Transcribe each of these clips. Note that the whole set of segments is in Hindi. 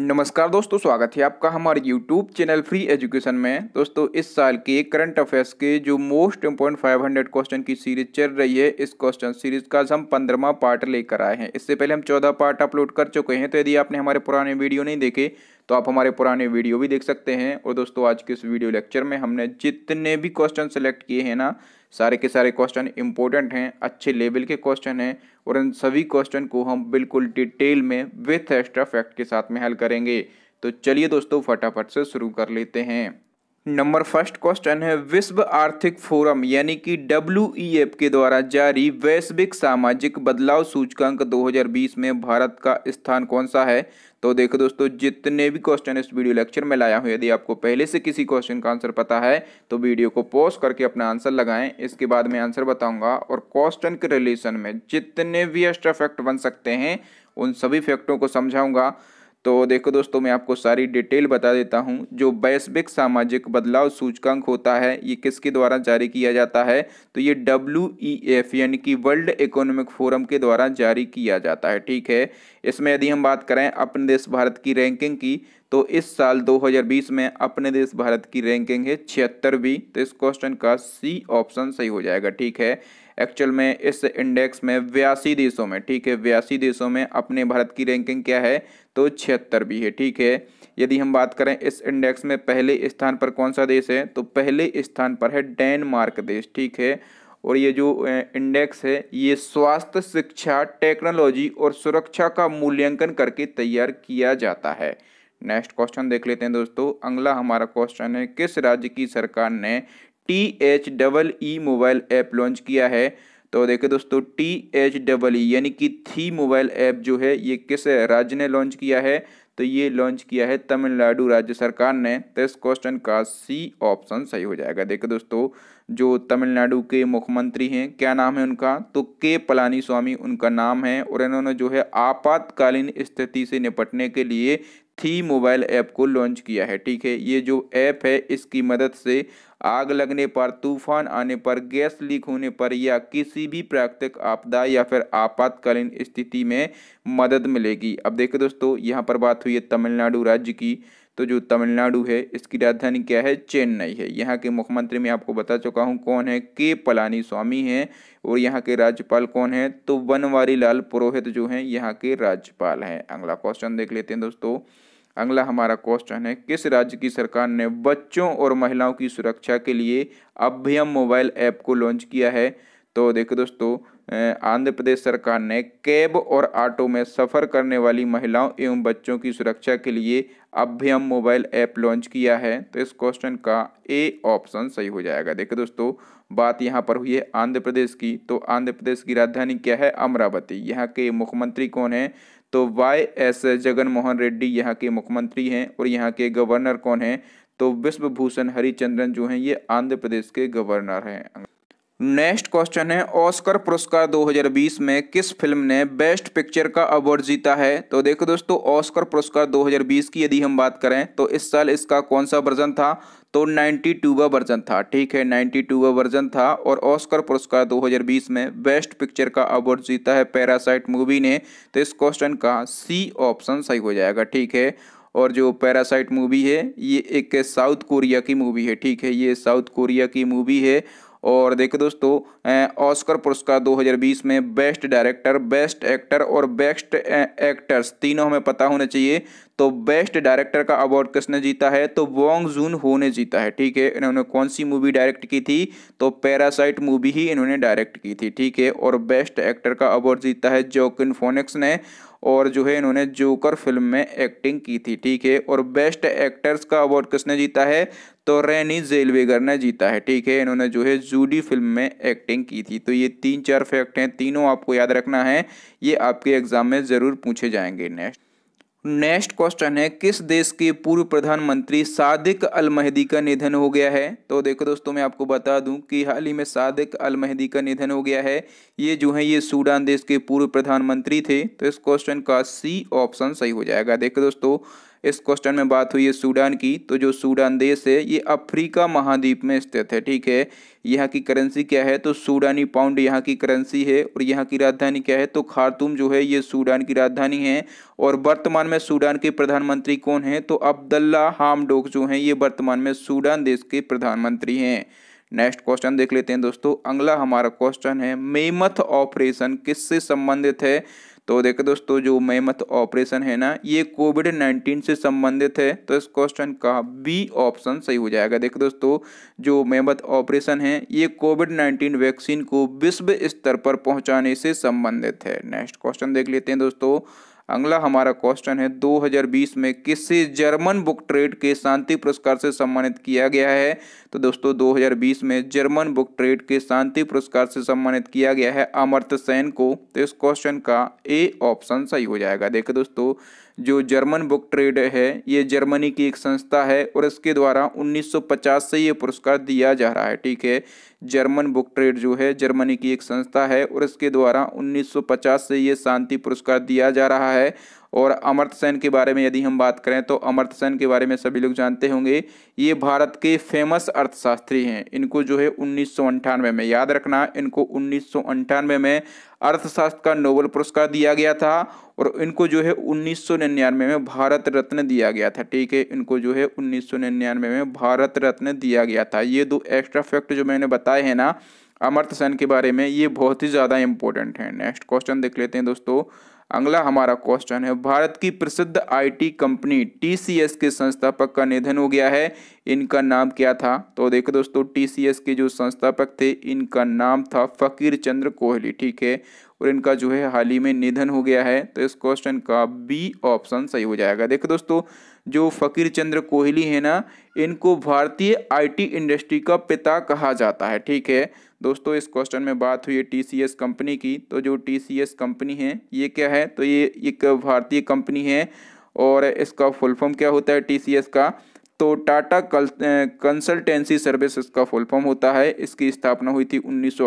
नमस्कार दोस्तों स्वागत है आपका हमारे YouTube चैनल फ्री एजुकेशन में दोस्तों इस साल के करंट अफेयर्स के जो मोस्ट इम्पोर्टेंट 500 क्वेश्चन की सीरीज चल रही है इस क्वेश्चन सीरीज का आज हम पंद्रवा पार्ट लेकर आए हैं इससे पहले हम चौदह पार्ट अपलोड कर चुके हैं तो यदि आपने हमारे पुराने वीडियो नहीं देखे तो आप हमारे पुराने वीडियो भी देख सकते हैं और दोस्तों आज के इस वीडियो लेक्चर में हमने जितने भी क्वेश्चन सेलेक्ट किए हैं ना सारे के सारे क्वेश्चन इंपॉर्टेंट हैं अच्छे लेवल के क्वेश्चन हैं और इन सभी क्वेश्चन को हम बिल्कुल डिटेल में विथ एक्स्ट्रा फैक्ट के साथ में हल करेंगे तो चलिए दोस्तों फटाफट से शुरू कर लेते हैं नंबर फर्स्ट क्वेश्चन है विश्व आर्थिक फोरम यानी कि डब्ल्यू e के द्वारा जारी वैश्विक सामाजिक बदलाव सूचकांक 2020 में भारत का स्थान कौन सा है तो देखो दोस्तों जितने भी क्वेश्चन इस वीडियो लेक्चर में लाया हूँ यदि आपको पहले से किसी क्वेश्चन का आंसर पता है तो वीडियो को पॉज करके अपना आंसर लगाएं इसके बाद मैं आंसर बताऊंगा और क्वेश्चन के रिलेशन में जितने भी एक्स्ट्रा फैक्ट बन सकते हैं उन सभी फैक्टों को समझाऊंगा तो देखो दोस्तों मैं आपको सारी डिटेल बता देता हूँ जो वैश्विक सामाजिक बदलाव सूचकांक होता है ये किसके द्वारा जारी किया जाता है तो ये डब्ल्यू e यानी कि वर्ल्ड इकोनॉमिक फोरम के द्वारा जारी किया जाता है ठीक है इसमें यदि हम बात करें अपने देश भारत की रैंकिंग की तो इस साल 2020 में अपने देश भारत की रैंकिंग है छिहत्तरवीं तो इस क्वेश्चन का सी ऑप्शन सही हो जाएगा ठीक है एक्चुअल में इस इंडेक्स में बयासी देशों में ठीक है बयासी देशों में अपने भारत की रैंकिंग क्या है तो छिहत्तर भी है ठीक है यदि हम बात करें इस इंडेक्स में पहले स्थान पर कौन सा देश है तो पहले स्थान पर है डेनमार्क देश ठीक है और ये जो इंडेक्स है ये स्वास्थ्य शिक्षा टेक्नोलॉजी और सुरक्षा का मूल्यांकन करके तैयार किया जाता है नेक्स्ट क्वेश्चन देख लेते हैं दोस्तों अगला हमारा क्वेश्चन है किस राज्य की सरकार ने T H double E mobile app launch किया है तो देखिए दोस्तों टी एच डबल ई यानी कि थी मोबाइल ऐप जो है ये किस राज्य ने लॉन्च किया है तो ये लॉन्च किया है तमिलनाडु राज्य सरकार ने तो इस क्वेश्चन का सी ऑप्शन सही हो जाएगा देखिए दोस्तों जो तमिलनाडु के मुख्यमंत्री हैं क्या नाम है उनका तो के पलानी स्वामी उनका नाम है और इन्होंने जो है आपातकालीन स्थिति से निपटने के लिए थी मोबाइल ऐप को लॉन्च किया है ठीक है ये जो ऐप है इसकी मदद से आग लगने पर तूफान आने पर गैस लीक होने पर या किसी भी प्राकृतिक आपदा या फिर आपातकालीन स्थिति में मदद मिलेगी अब देखो दोस्तों यहाँ पर बात हुई है तमिलनाडु राज्य की तो जो तमिलनाडु है इसकी राजधानी क्या है चेन्नई है यहाँ के मुख्यमंत्री मैं आपको बता चुका हूँ कौन है के पलानी स्वामी हैं और यहाँ के राज्यपाल कौन है तो बनवारी लाल पुरोहित जो हैं यहाँ के राज्यपाल हैं अगला क्वेश्चन देख लेते हैं दोस्तों अगला हमारा क्वेश्चन है किस राज्य की सरकार ने बच्चों और महिलाओं की सुरक्षा के लिए अभ्यम मोबाइल ऐप को लॉन्च किया है तो देखो दोस्तों आंध्र प्रदेश सरकार ने कैब और ऑटो में सफ़र करने वाली महिलाओं एवं बच्चों की सुरक्षा के लिए अभ्यम मोबाइल ऐप लॉन्च किया है तो इस क्वेश्चन का ए ऑप्शन सही हो जाएगा देखो दोस्तों बात यहाँ पर हुई है आंध्र प्रदेश की तो आंध्र प्रदेश की राजधानी क्या है अमरावती यहाँ के मुख्यमंत्री कौन है तो वाई एस जगन मोहन रेड्डी यहाँ के मुख्यमंत्री हैं और यहाँ के गवर्नर कौन हैं तो विश्वभूषण हरिचंद्रन जो हैं ये आंध्र प्रदेश के गवर्नर हैं नेक्स्ट क्वेश्चन है ऑस्कर पुरस्कार 2020 में किस फिल्म ने बेस्ट पिक्चर का अवार्ड जीता है तो देखो दोस्तों ऑस्कर पुरस्कार 2020 की यदि हम बात करें तो इस साल इसका कौन सा वर्जन था तो 92वां वर्जन था ठीक है 92वां वर्जन था और ऑस्कर पुरस्कार 2020 में बेस्ट पिक्चर का अवार्ड जीता है पैरासाइट मूवी ने तो इस क्वेश्चन का सी ऑप्शन सही हो जाएगा ठीक है और जो पैरासाइट मूवी है ये एक साउथ कोरिया की मूवी है ठीक है ये साउथ कोरिया की मूवी है और देखो दोस्तों ऑस्कर पुरस्कार 2020 में बेस्ट डायरेक्टर बेस्ट एक्टर और बेस्ट एक्टर्स तीनों हमें पता होने चाहिए तो बेस्ट डायरेक्टर का अवार्ड किसने जीता है तो वोंग जून हो ने जीता है ठीक है इन्होंने कौन सी मूवी डायरेक्ट की थी तो पैरासाइट मूवी ही इन्होंने डायरेक्ट की थी ठीक है और बेस्ट एक्टर का अवार्ड जीता है जोकिन फोनिक्स ने और जो है इन्होंने जोकर फिल्म में एक्टिंग की थी ठीक है और बेस्ट एक्टर्स का अवार्ड किसने जीता है तो रैनी जेलवेगर ने जीता है ठीक है इन्होंने जो है जूडी फिल्म में एक्टिंग की थी तो ये तीन चार फैक्ट हैं तीनों आपको याद रखना है ये आपके एग्जाम में ज़रूर पूछे जाएंगे नेक्स्ट नेक्स्ट क्वेश्चन है किस देश के पूर्व प्रधानमंत्री सादिक अल महदी का निधन हो गया है तो देखो दोस्तों मैं आपको बता दूं कि हाल ही में सादिक अल महदी का निधन हो गया है ये जो है ये सूडान देश के पूर्व प्रधानमंत्री थे तो इस क्वेश्चन का सी ऑप्शन सही हो जाएगा देखो दोस्तों इस क्वेश्चन में बात हुई है सूडान की तो जो सूडान देश है ये अफ्रीका महाद्वीप में स्थित है ठीक है यहाँ की करेंसी क्या है तो सूडानी पाउंड यहाँ की करेंसी है और यहाँ की राजधानी क्या है तो खारतूम जो है ये सूडान की राजधानी है और वर्तमान में सूडान के प्रधानमंत्री कौन है तो अब्दुल्ला हामडोक जो है ये वर्तमान में सूडान देश के प्रधानमंत्री हैं नेक्स्ट क्वेश्चन देख लेते हैं दोस्तों अगला हमारा क्वेश्चन है मेमथ ऑपरेशन किससे संबंधित है तो देखो दोस्तों जो मेमथ ऑपरेशन है ना ये कोविड नाइन्टीन से संबंधित है तो इस क्वेश्चन का बी ऑप्शन सही हो जाएगा देखो दोस्तों जो मेमथ ऑपरेशन है ये कोविड नाइन्टीन वैक्सीन को विश्व स्तर पर पहुंचाने से संबंधित है नेक्स्ट क्वेश्चन देख लेते हैं दोस्तों अगला हमारा क्वेश्चन है 2020 में किसे जर्मन बुक ट्रेड के शांति पुरस्कार से सम्मानित किया गया है तो दोस्तों 2020 में जर्मन बुक ट्रेड के शांति पुरस्कार से सम्मानित किया गया है अमर्त सेन को तो इस क्वेश्चन का ए ऑप्शन सही हो जाएगा देखिए दोस्तों जो जर्मन बुक ट्रेड है ये जर्मनी की एक संस्था है और इसके द्वारा 1950 से ये पुरस्कार दिया जा रहा है ठीक है जर्मन बुक ट्रेड जो है जर्मनी की एक संस्था है और इसके द्वारा 1950 से ये शांति पुरस्कार दिया जा रहा है और अमृत सेन के बारे में यदि हम बात करें तो अमृत सेन के बारे में सभी लोग जानते होंगे ये भारत के फेमस अर्थशास्त्री हैं इनको जो है उन्नीस में याद रखना इनको उन्नीस में अर्थशास्त्र का नोबल पुरस्कार दिया गया था और इनको जो है उन्नीस में भारत रत्न दिया गया था ठीक है इनको जो है उन्नीस में भारत रत्न दिया गया था ये दो एक्स्ट्रा फैक्ट जो मैंने बताए हैं ना अमर्थ सेन के बारे में ये बहुत ही ज़्यादा इंपॉर्टेंट है नेक्स्ट क्वेश्चन देख लेते हैं दोस्तों अगला हमारा क्वेश्चन है भारत की प्रसिद्ध आईटी कंपनी टीसीएस के संस्थापक का निधन हो गया है इनका नाम क्या था तो देखो दोस्तों टीसीएस के जो संस्थापक थे इनका नाम था फकीर चंद्र कोहली ठीक है और इनका जो है हाल ही में निधन हो गया है तो इस क्वेश्चन का बी ऑप्शन सही हो जाएगा देखो दोस्तों जो फ़कीर चंद्र कोहली है ना इनको भारतीय आईटी इंडस्ट्री का पिता कहा जाता है ठीक है दोस्तों इस क्वेश्चन में बात हुई है टीसीएस कंपनी की तो जो टीसीएस कंपनी है ये क्या है तो ये एक भारतीय कंपनी है और इसका फुल फॉर्म क्या होता है टीसीएस का तो टाटा कल कंसल्टेंसी सर्विस इसका फुल फॉर्म होता है इसकी स्थापना हुई थी उन्नीस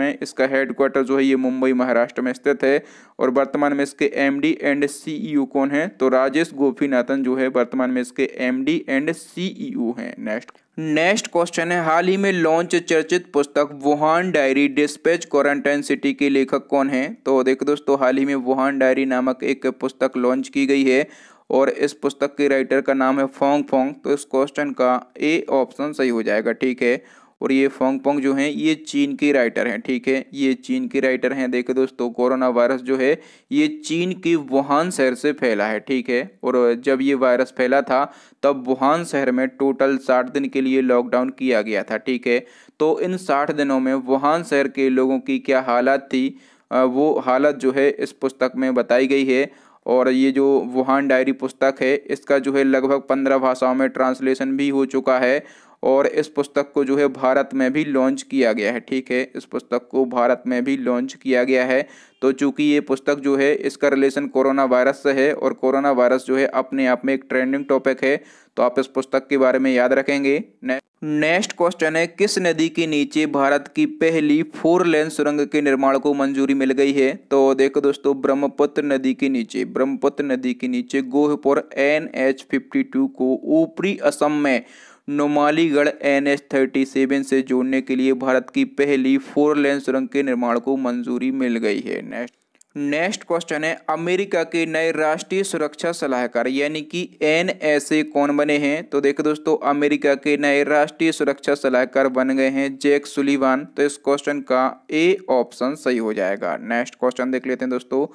में इसका हेडक्वार्टर जो है ये मुंबई महाराष्ट्र में स्थित है और वर्तमान में इसके एमडी एंड सीईओ कौन है तो राजेश गोपीनाथन जो है वर्तमान में इसके एमडी एंड सीईओ हैं नेक्स्ट नेक्स्ट क्वेश्चन है हाल ही में लॉन्च चर्चित पुस्तक Wuhan diary dispatch quarantine city के लेखक कौन है तो देखो दोस्तों हाल ही में वुहान डायरी नामक एक पुस्तक लॉन्च की गई है और इस पुस्तक के राइटर का नाम है फोंग फोंग तो इस क्वेश्चन का ए ऑप्शन सही हो जाएगा ठीक है और ये फोंग फोंग जो हैं ये चीन के राइटर हैं ठीक है ये चीन के राइटर हैं देखे दोस्तों कोरोना वायरस जो है ये चीन के वुहान शहर से फैला है ठीक है और जब ये वायरस फैला था तब वुहान शहर में टोटल साठ दिन के लिए लॉकडाउन किया गया था ठीक है तो इन साठ दिनों में वुहान शहर के लोगों की क्या हालत थी वो हालत जो है इस पुस्तक में बताई गई है और ये जो वुहान डायरी पुस्तक है इसका जो है लगभग पंद्रह भाषाओं में ट्रांसलेशन भी हो चुका है और इस पुस्तक को जो है भारत में भी लॉन्च किया गया है ठीक है इस पुस्तक को भारत में भी लॉन्च किया गया है तो चूंकि ये पुस्तक जो है इसका रिलेशन कोरोना वायरस से है और कोरोना वायरस जो है अपने आप में एक ट्रेंडिंग टॉपिक है तो आप इस पुस्तक के बारे में याद रखेंगे नेक्स्ट क्वेश्चन है किस नदी के नीचे भारत की पहली फोर लेन सुरंग के निर्माण को मंजूरी मिल गई है तो देखो दोस्तों ब्रह्मपुत्र नदी के नीचे ब्रह्मपुत्र नदी के नीचे Gohpur N H fifty two को ऊपरी असम में Numaligarh N H thirty seven से जोड़ने के लिए भारत की पहली फोर लेन सुरंग के निर्माण को मंजूरी मिल गई है नेक्स्ट नेक्स्ट क्वेश्चन है अमेरिका के नए राष्ट्रीय सुरक्षा सलाहकार यानी कि एन ए कौन बने हैं तो देखो दोस्तों अमेरिका के नए राष्ट्रीय सुरक्षा सलाहकार बन गए हैं जैक सुलिवान तो इस क्वेश्चन का ए ऑप्शन सही हो जाएगा नेक्स्ट क्वेश्चन देख लेते हैं दोस्तों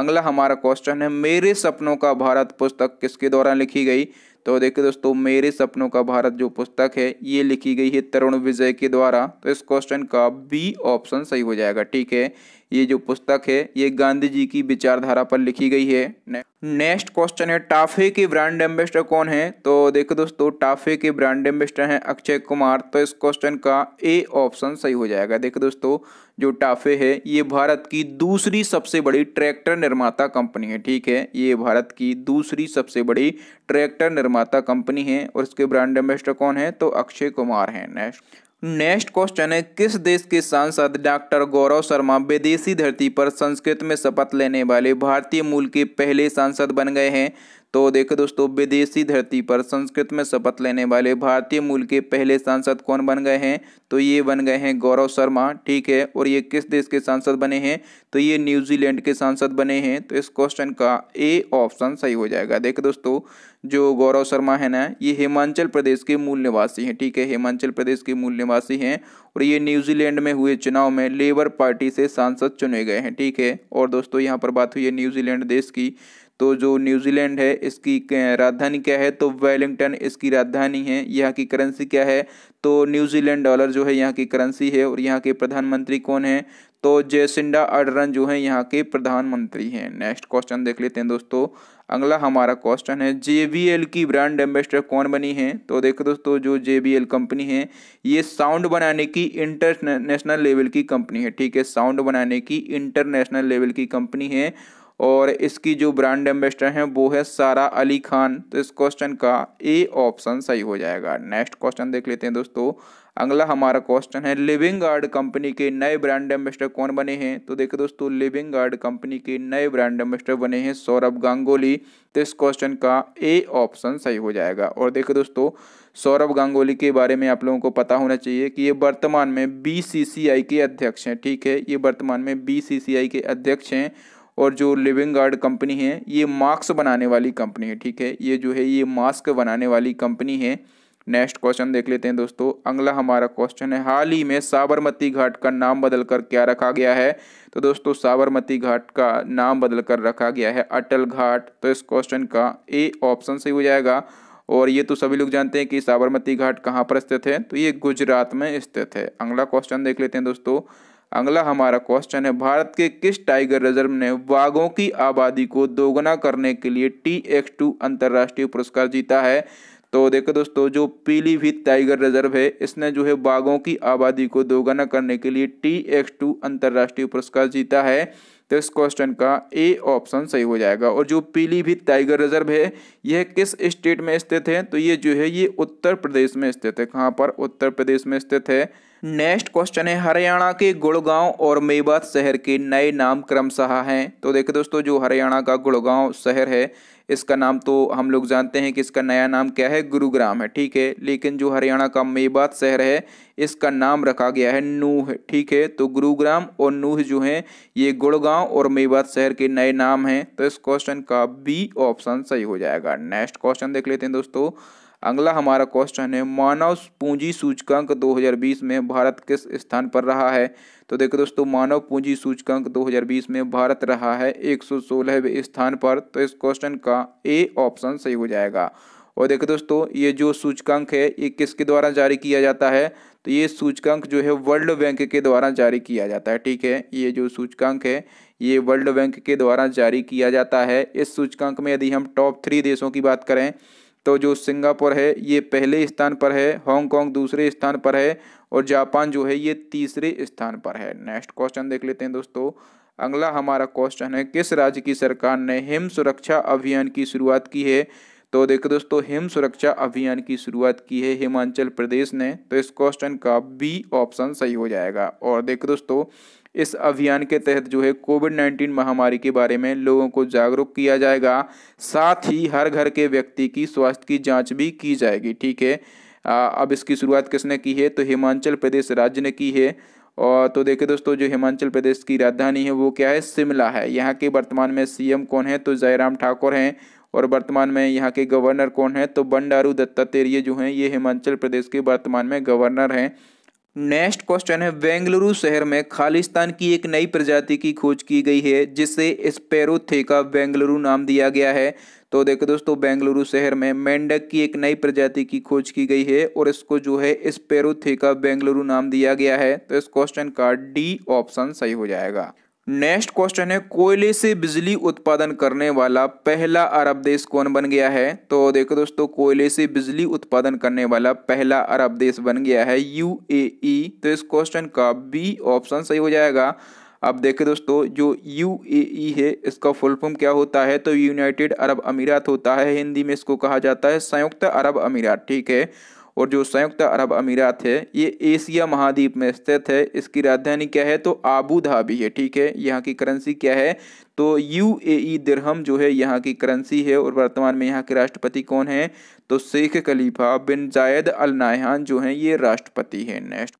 अगला हमारा क्वेश्चन है मेरे सपनों का भारत पुस्तक किसके द्वारा लिखी गई तो देखिए दोस्तों मेरे सपनों का भारत जो पुस्तक है ये लिखी गई है तरुण विजय के द्वारा तो इस क्वेश्चन का बी ऑप्शन सही हो जाएगा ठीक है ये जो पुस्तक है ये गांधी जी की विचारधारा पर लिखी गई है नेक्स्ट क्वेश्चन है टाफे के ब्रांड एम्बेस्टर कौन है तो देखो दोस्तों टाफे के ब्रांड एम्बेस्टर हैं अक्षय कुमार तो इस क्वेश्चन का ए ऑप्शन सही हो जाएगा देखो दोस्तों जो टाफे है ये भारत की दूसरी सबसे बड़ी ट्रैक्टर निर्माता कंपनी है ठीक है ये भारत की दूसरी सबसे बड़ी ट्रैक्टर निर्माता कंपनी है और इसके ब्रांड एम्बेस्टर कौन है तो अक्षय कुमार है नेक्स्ट नेक्स्ट क्वेश्चन है किस देश के सांसद डॉक्टर गौरव शर्मा विदेशी धरती पर संस्कृत में शपथ लेने वाले भारतीय मूल के पहले सांसद बन गए हैं तो देखो दोस्तों विदेशी धरती पर संस्कृत में शपथ लेने वाले भारतीय मूल के पहले सांसद कौन बन गए हैं तो ये बन गए हैं गौरव शर्मा ठीक है और ये किस देश के सांसद बने हैं तो ये न्यूजीलैंड के सांसद बने हैं तो इस क्वेश्चन का ए ऑप्शन सही हो जाएगा देखो दोस्तों जो गौरव शर्मा है ना ये हिमाचल प्रदेश के मूल निवासी हैं ठीक है हिमाचल प्रदेश के मूल निवासी हैं और ये न्यूजीलैंड में हुए चुनाव में लेबर पार्टी से सांसद चुने गए हैं ठीक है और दोस्तों यहाँ पर बात हुई है न्यूजीलैंड देश की तो जो न्यूजीलैंड है इसकी राजधानी क्या है तो वेलिंगटन इसकी राजधानी है यहाँ की करेंसी क्या है तो न्यूजीलैंड डॉलर जो है यहाँ की करेंसी है और यहाँ के प्रधानमंत्री कौन है तो जयसिंडा अडरन जो है यहाँ के प्रधानमंत्री हैं नेक्स्ट क्वेश्चन देख लेते हैं दोस्तों अगला हमारा क्वेश्चन है जे की ब्रांड एम्बेसडर कौन बनी है तो देखो दोस्तों जो जे कंपनी है ये साउंड बनाने की इंटरनेशनल लेवल की कंपनी है ठीक है साउंड बनाने की इंटरनेशनल लेवल की कंपनी है और इसकी जो ब्रांड एम्बेसडर हैं वो है सारा अली खान तो इस क्वेश्चन का ए ऑप्शन सही हो जाएगा नेक्स्ट क्वेश्चन देख लेते हैं दोस्तों अगला हमारा क्वेश्चन है लिविंग गार्ड कंपनी के नए ब्रांड एम्बेसडर कौन बने हैं तो देखिए दोस्तों लिविंग गार्ड कंपनी के नए ब्रांड एम्बेसडर बने हैं सौरभ गांगोली तो इस क्वेश्चन का ए ऑप्शन सही हो जाएगा और देखिए दोस्तों सौरभ गांगोली के बारे में आप लोगों को पता होना चाहिए कि ये वर्तमान में बी के अध्यक्ष हैं ठीक है ये वर्तमान में बी के अध्यक्ष हैं और जो लिविंग गार्ड कंपनी है ये मास्क बनाने वाली कंपनी है ठीक है ये जो है ये मास्क बनाने वाली कंपनी है नेक्स्ट क्वेश्चन देख लेते हैं दोस्तों अगला हमारा क्वेश्चन है हाल ही में साबरमती घाट का नाम बदलकर क्या रखा गया है तो दोस्तों साबरमती घाट का नाम बदलकर रखा गया है अटल घाट तो इस क्वेश्चन का ए ऑप्शन सही हो जाएगा और ये तो सभी लोग जानते हैं कि साबरमती घाट कहाँ पर स्थित है तो ये गुजरात में स्थित है अगला क्वेश्चन देख लेते हैं दोस्तों अगला हमारा क्वेश्चन है भारत के किस टाइगर रिजर्व ने बाघों की आबादी को दोगुना करने के लिए टी एक्स टू अंतर्राष्ट्रीय पुरस्कार जीता है तो देखो दोस्तों जो पीलीभीत टाइगर रिजर्व है इसने जो है बाघों की आबादी को दोगुना करने के लिए टी एक्स टू अंतर्राष्ट्रीय पुरस्कार जीता है तो इस क्वेश्चन का ए ऑप्शन सही हो जाएगा और जो पीलीभीत टाइगर रिजर्व है यह किस स्टेट में स्थित है तो ये जो है ये उत्तर प्रदेश में स्थित है कहाँ पर उत्तर प्रदेश में स्थित है नेक्स्ट क्वेश्चन है हरियाणा के गुड़गांव और मेवात शहर के नए नाम क्रमशः हैं तो देखिए दोस्तों जो हरियाणा का गुड़गांव शहर है इसका नाम तो हम लोग जानते हैं कि इसका नया नाम क्या है गुरुग्राम है ठीक है लेकिन जो हरियाणा का मेवात शहर है इसका नाम रखा गया है नूह ठीक है तो गुरुग्राम और नूह जो हैं ये गुड़गांव और मेवात शहर के नए नाम हैं तो इस क्वेश्चन का बी ऑप्शन सही हो जाएगा नेक्स्ट क्वेश्चन देख लेते हैं दोस्तों अगला हमारा क्वेश्चन है मानव पूंजी सूचकांक 2020 में भारत किस स्थान पर रहा है तो देखो दोस्तों मानव पूंजी सूचकांक 2020 में भारत रहा है एक स्थान पर तो इस क्वेश्चन का ए ऑप्शन सही हो जाएगा और देखो दोस्तों ये जो सूचकांक है ये किसके द्वारा जारी किया जाता है तो ये सूचकांक जो है वर्ल्ड बैंक के द्वारा जारी किया जाता है ठीक है ये जो सूचकांक है ये वर्ल्ड बैंक के द्वारा जारी किया जाता है इस सूचकांक में यदि हम टॉप थ्री देशों की बात करें तो जो सिंगापुर है ये पहले स्थान पर है हांगकॉन्ग दूसरे स्थान पर है और जापान जो है ये तीसरे स्थान पर है नेक्स्ट क्वेश्चन देख लेते हैं दोस्तों अगला हमारा क्वेश्चन है किस राज्य की सरकार ने हिम सुरक्षा अभियान की शुरुआत की है तो देखो दोस्तों हिम सुरक्षा अभियान की शुरुआत की है हिमाचल प्रदेश ने तो इस क्वेश्चन का बी ऑप्शन सही हो जाएगा और देखो दोस्तों इस अभियान के तहत जो है कोविड नाइन्टीन महामारी के बारे में लोगों को जागरूक किया जाएगा साथ ही हर घर के व्यक्ति की स्वास्थ्य की जाँच भी की जाएगी ठीक है अब इसकी शुरुआत किसने की है तो हिमाचल प्रदेश राज्य ने की है और तो देखिए दोस्तों जो हिमाचल प्रदेश की राजधानी है वो क्या है शिमला है यहाँ के वर्तमान में सीएम कौन है तो जयराम ठाकुर हैं और वर्तमान में यहाँ के गवर्नर कौन है तो बंडारू दत्तात्रेय जो हैं ये हिमाचल प्रदेश के वर्तमान में गवर्नर हैं नेक्स्ट क्वेश्चन है बेंगलुरु शहर में खालिस्तान की एक नई प्रजाति की खोज की गई है जिसे स्पेरोथेका बेंगलुरु नाम दिया गया है तो देखो दोस्तों बेंगलुरु शहर में मेंढक की एक नई प्रजाति की खोज की गई है और इसको जो है स्पेरोथेका बेंगलुरु नाम दिया गया है तो इस क्वेश्चन का डी ऑप्शन सही हो जाएगा नेक्स्ट क्वेश्चन है कोयले से बिजली उत्पादन करने वाला पहला अरब देश कौन बन गया है तो देखो दोस्तों कोयले से बिजली उत्पादन करने वाला पहला अरब देश बन गया है यूएई तो इस क्वेश्चन का बी ऑप्शन सही हो जाएगा अब देखे दोस्तों जो यू है इसका फुल फॉर्म क्या होता है तो यूनाइटेड अरब अमीरात होता है हिंदी में इसको कहा जाता है संयुक्त अरब अमीरात ठीक है और जो संयुक्त अरब अमीरात है ये एशिया महाद्वीप में स्थित है इसकी राजधानी क्या है तो आबू धाबी है ठीक है यहाँ की करेंसी क्या है तो यू ए दिरहम जो है यहाँ की करेंसी है और वर्तमान में यहाँ के राष्ट्रपति कौन है तो शेख खलीफा बिन जायद अल नाहान जो है ये राष्ट्रपति है नेक्स्ट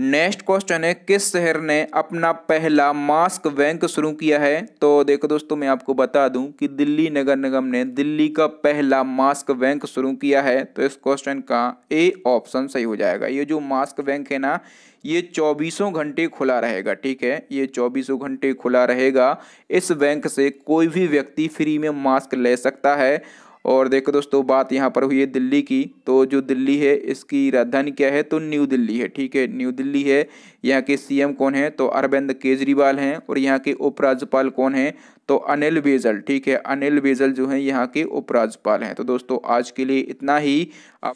नेक्स्ट क्वेश्चन है किस शहर ने अपना पहला मास्क बैंक शुरू किया है तो देखो दोस्तों मैं आपको बता दूं कि दिल्ली नगर निगम ने दिल्ली का पहला मास्क बैंक शुरू किया है तो इस क्वेश्चन का ए ऑप्शन सही हो जाएगा ये जो मास्क बैंक है ना ये चौबीसों घंटे खुला रहेगा ठीक है ये चौबीसों घंटे खुला रहेगा इस बैंक से कोई भी व्यक्ति फ्री में मास्क ले सकता है और देखो दोस्तों बात यहाँ पर हुई है दिल्ली की तो जो दिल्ली है इसकी राजधानी क्या है तो न्यू दिल्ली है ठीक है न्यू दिल्ली है यहाँ के सीएम कौन है तो अरविंद केजरीवाल हैं और यहाँ के उपराज्यपाल कौन है तो अनिल बेजल ठीक है अनिल बेजल जो है यहाँ के उपराज्यपाल हैं तो दोस्तों आज के लिए इतना ही अब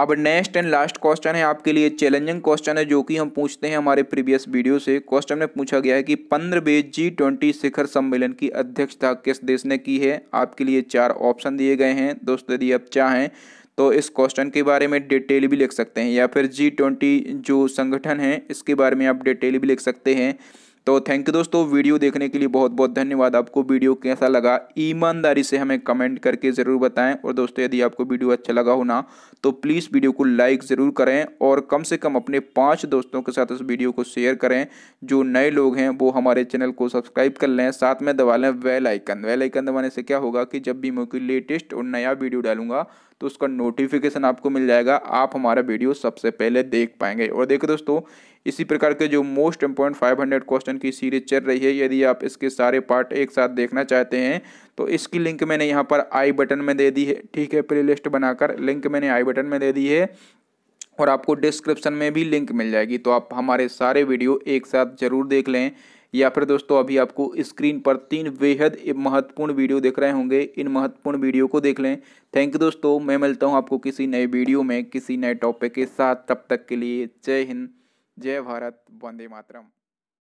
अब नेक्स्ट एंड लास्ट क्वेश्चन है आपके लिए चैलेंजिंग क्वेश्चन है जो कि हम पूछते हैं हमारे प्रीवियस वीडियो से क्वेश्चन में पूछा गया है कि पंद्रहवे जी ट्वेंटी शिखर सम्मेलन की अध्यक्षता किस देश ने की है आपके लिए चार ऑप्शन दिए गए हैं दोस्तों यदि आप चाहें तो इस क्वेश्चन के बारे में डिटेल भी लिख सकते हैं या फिर जी ट्वेंटी जो संगठन है इसके बारे में आप डिटेल भी लिख सकते हैं तो थैंक यू दोस्तों वीडियो देखने के लिए बहुत बहुत धन्यवाद आपको वीडियो कैसा लगा ईमानदारी से हमें कमेंट करके ज़रूर बताएं और दोस्तों यदि आपको वीडियो अच्छा लगा हो ना तो प्लीज़ वीडियो को लाइक ज़रूर करें और कम से कम अपने पाँच दोस्तों के साथ इस वीडियो को शेयर करें जो नए लोग हैं वो हमारे चैनल को सब्सक्राइब कर लें साथ में दबा लें वेलाइकन वेलाइकन दबाने से क्या होगा कि जब भी मैं कोई लेटेस्ट और नया वीडियो डालूंगा तो उसका नोटिफिकेशन आपको मिल जाएगा आप हमारा वीडियो सबसे पहले देख पाएंगे और देखो दोस्तों इसी प्रकार के जो मोस्ट इम्पोर्टेंट 500 क्वेश्चन की सीरीज चल रही है यदि आप इसके सारे पार्ट एक साथ देखना चाहते हैं तो इसकी लिंक मैंने यहाँ पर आई बटन में दे दी है ठीक है प्ले लिस्ट बनाकर लिंक मैंने आई बटन में दे दी है और आपको डिस्क्रिप्शन में भी लिंक मिल जाएगी तो आप हमारे सारे वीडियो एक साथ ज़रूर देख लें या फिर दोस्तों अभी आपको स्क्रीन पर तीन बेहद महत्वपूर्ण वीडियो देख रहे होंगे इन महत्वपूर्ण वीडियो को देख लें थैंक यू दोस्तों मैं मिलता हूँ आपको किसी नए वीडियो में किसी नए टॉपिक के साथ तब तक के लिए जय हिंद जय भारत वंदे मातरम